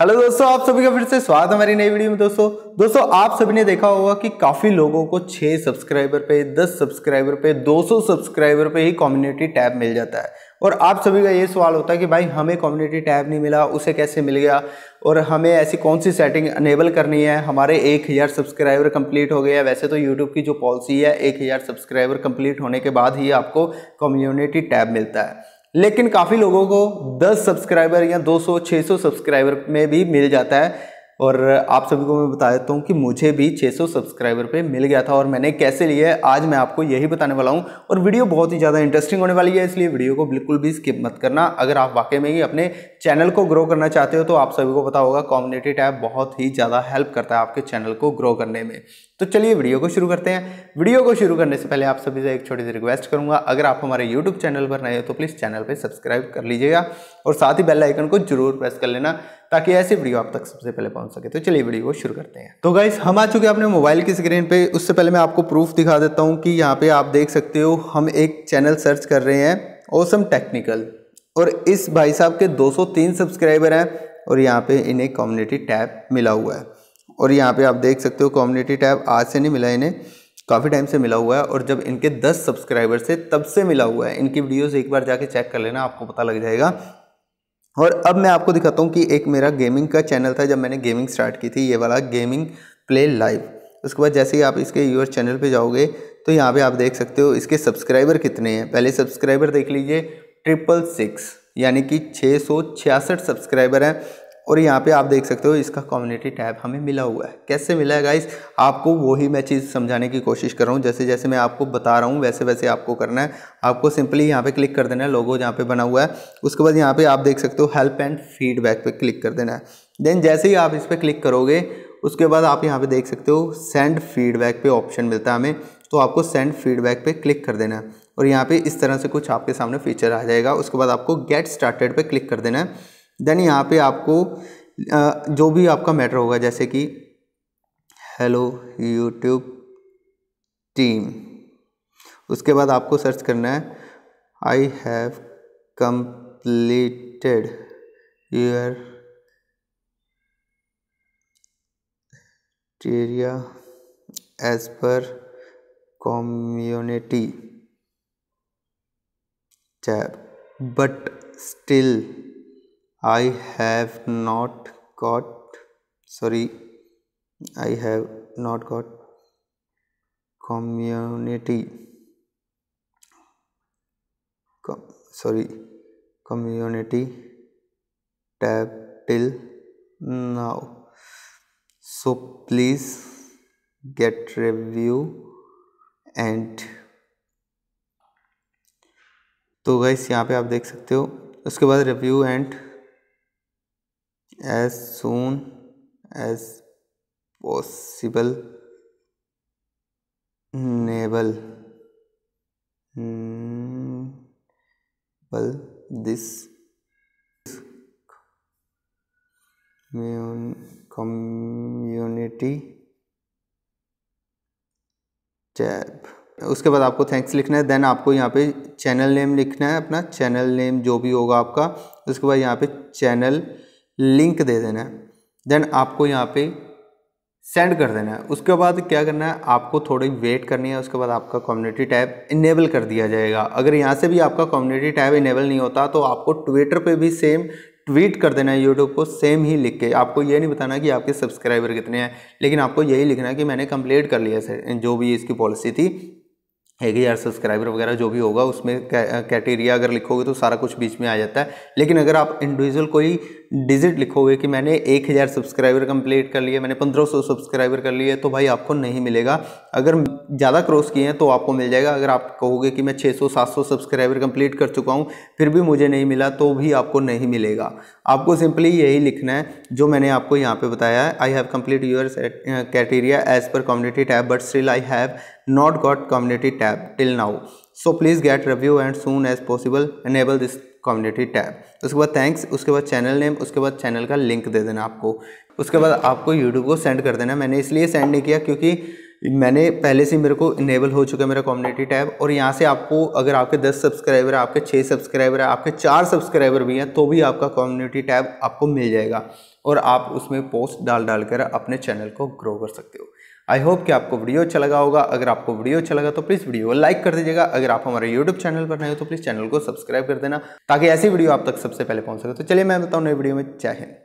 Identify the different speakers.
Speaker 1: hello दोस्तों आप सभी का फिर से स्वागत है हमारी नई वीडियो में दोस्तों दोस्तों आप सभी ने देखा होगा कि काफ़ी लोगों को 6 सब्सक्राइबर पे 10 सब्सक्राइबर पे 200 सब्सक्राइबर पे ही कम्युनिटी टैब मिल जाता है और आप सभी का ये सवाल होता है कि भाई हमें कम्युनिटी टैब नहीं मिला उसे कैसे मिल गया और हमें ऐसी कौन सी सेटिंग अनेबल करनी है हमारे एक हज़ार सब्सक्राइबर कंप्लीट हो गए हैं वैसे तो यूट्यूब की जो पॉलिसी है एक हज़ार सब्सक्राइबर कंप्लीट होने के बाद ही आपको कम्युनिटी टैब मिलता है लेकिन काफ़ी लोगों को 10 सब्सक्राइबर या 200 600 सब्सक्राइबर में भी मिल जाता है और आप सभी को मैं बता देता हूँ कि मुझे भी 600 सब्सक्राइबर पे मिल गया था और मैंने कैसे लिया है आज मैं आपको यही बताने वाला हूँ और वीडियो बहुत ही ज़्यादा इंटरेस्टिंग होने वाली है इसलिए वीडियो को बिल्कुल भी स्किप मत करना अगर आप वाकई में ही अपने चैनल को ग्रो करना चाहते हो तो आप सभी को पता होगा कॉम्युनिटी टैब बहुत ही ज़्यादा हेल्प करता है आपके चैनल को ग्रो करने में तो चलिए वीडियो को शुरू करते हैं वीडियो को शुरू करने से पहले आप सभी से एक छोटी सी रिक्वेस्ट करूँगा अगर आप हमारे यूट्यूब चैनल पर नए हो तो प्लीज़ चैनल पर सब्सक्राइब कर लीजिएगा और साथ ही बेल आइकन को जरूर प्रेस कर लेना ताकि ऐसे वीडियो आप तक सबसे पहले पहुंच सके तो चलिए वीडियो को शुरू करते हैं तो गाइस हम आ चुके हैं अपने मोबाइल की स्क्रीन पे उससे पहले मैं आपको प्रूफ दिखा देता हूँ कि यहाँ पे आप देख सकते हो हम एक चैनल सर्च कर रहे हैं ओसम टेक्निकल और इस भाई साहब के दो सब्सक्राइबर हैं और यहाँ पे इन्हें कम्युनिटी टैब मिला हुआ है और यहाँ पे आप देख सकते हो कम्युनिटी टैब आज से नहीं मिला इन्हें काफ़ी टाइम से मिला हुआ है और जब इनके 10 सब्सक्राइबर से तब से मिला हुआ है इनकी वीडियोस एक बार जाके चेक कर लेना आपको पता लग जाएगा और अब मैं आपको दिखाता हूँ कि एक मेरा गेमिंग का चैनल था जब मैंने गेमिंग स्टार्ट की थी ये वाला गेमिंग प्ले लाइव उसके बाद जैसे ही आप इसके यूर चैनल पे जाओगे तो यहाँ पे आप देख सकते हो इसके सब्सक्राइबर कितने हैं पहले सब्सक्राइबर देख लीजिए ट्रिपल सिक्स यानी कि छः सौ छियासठ सब्सक्राइबर हैं और यहाँ पे आप देख सकते हो इसका कम्युनिटी टैब हमें मिला हुआ है कैसे मिला है गाइस आपको वही मैं चीज़ समझाने की कोशिश कर रहा हूँ जैसे जैसे मैं आपको बता रहा हूँ वैसे वैसे आपको करना है आपको सिंपली यहाँ पे क्लिक कर देना है लोगो जहाँ पे बना हुआ है उसके बाद यहाँ पे आप देख सकते हो हेल्प एंड फीडबैक पर क्लिक कर देना है देन जैसे ही आप इस पर क्लिक करोगे उसके बाद आप यहाँ पे देख सकते हो सेंड फीडबैक पर ऑप्शन मिलता है हमें तो आपको सेंड फीडबैक पर क्लिक कर देना है और यहाँ पर इस तरह से कुछ आपके सामने फीचर आ जाएगा उसके बाद आपको गेट स्टार्टेड पर क्लिक कर देना है देन यहाँ पे आपको जो भी आपका मैटर होगा जैसे कि हेलो यूट्यूब टीम उसके बाद आपको सर्च करना है I have completed your criteria as per community chap but still I have not got sorry I have not got community com, sorry community tab till now so please get review and तो guys यहाँ पे आप देख सकते हो उसके बाद review and as soon as possible enable this community tab उसके बाद आपको थैंक्स लिखना है देन आपको यहाँ पे चैनल नेम लिखना है अपना चैनल नेम जो भी होगा आपका उसके बाद यहाँ पे चैनल लिंक दे देना है देन आपको यहाँ पे सेंड कर देना है उसके बाद क्या करना है आपको थोड़ी वेट करनी है उसके बाद आपका कम्युनिटी टैब इनेबल कर दिया जाएगा अगर यहाँ से भी आपका कम्युनिटी टैब इनेबल नहीं होता तो आपको ट्विटर पे भी सेम ट्वीट कर देना है यूट्यूब को सेम ही लिख के आपको ये नहीं बताना कि आपके सब्सक्राइबर कितने हैं लेकिन आपको यही लिखना है कि मैंने कंप्लीट कर लिया सर जो भी इसकी पॉलिसी थी एक हज़ार सब्सक्राइबर वगैरह जो भी होगा उसमें कैटेरिया अगर लिखोगे तो सारा कुछ बीच में आ जाता है लेकिन अगर आप इंडिविजुअल कोई डिजिट लिखोगे कि मैंने एक हज़ार सब्सक्राइबर कंप्लीट कर लिए मैंने पंद्रह सौ सब्सक्राइबर कर लिए तो भाई आपको नहीं मिलेगा अगर ज़्यादा क्रॉस किए हैं तो आपको मिल जाएगा अगर आप कहोगे कि मैं छः सौ सात सौ सब्सक्राइबर कंप्लीट कर चुका हूँ फिर भी मुझे नहीं मिला तो भी आपको नहीं मिलेगा आपको सिंपली यही लिखना है जो मैंने आपको यहाँ पर बताया है I have complete your criteria as per community tab but still I have not got community tab till now so please get review and soon as possible enable this community tab उसके बाद thanks उसके बाद channel name उसके बाद channel का link दे देना आपको उसके बाद आपको यूट्यूब को सेंड कर देना मैंने इसलिए सेंड नहीं किया क्योंकि मैंने पहले से मेरे को इनेबल हो चुका है मेरा कम्युनिटी टैब और यहाँ से आपको अगर आपके दस सब्सक्राइबर आपके छः सब्सक्राइबर है आपके चार सब्सक्राइबर भी हैं तो भी आपका कम्युनिटी टैब आपको मिल जाएगा और आप उसमें पोस्ट डाल डाल कर अपने चैनल को ग्रो कर सकते हो आई होप कि आपको वीडियो अच्छा लगा होगा अगर आपको वीडियो अच्छा लगा तो प्लीज़ वीडियो को लाइक कर दीजिएगा अगर आप हमारे यूट्यूब चैनल पर नए हो तो प्लीज़ चैनल को सब्सक्राइब कर देना ताकि ऐसी वीडियो आप तक सबसे पहले पहुंच सके तो चलिए मैं बताऊँ नई वीडियो में चाहे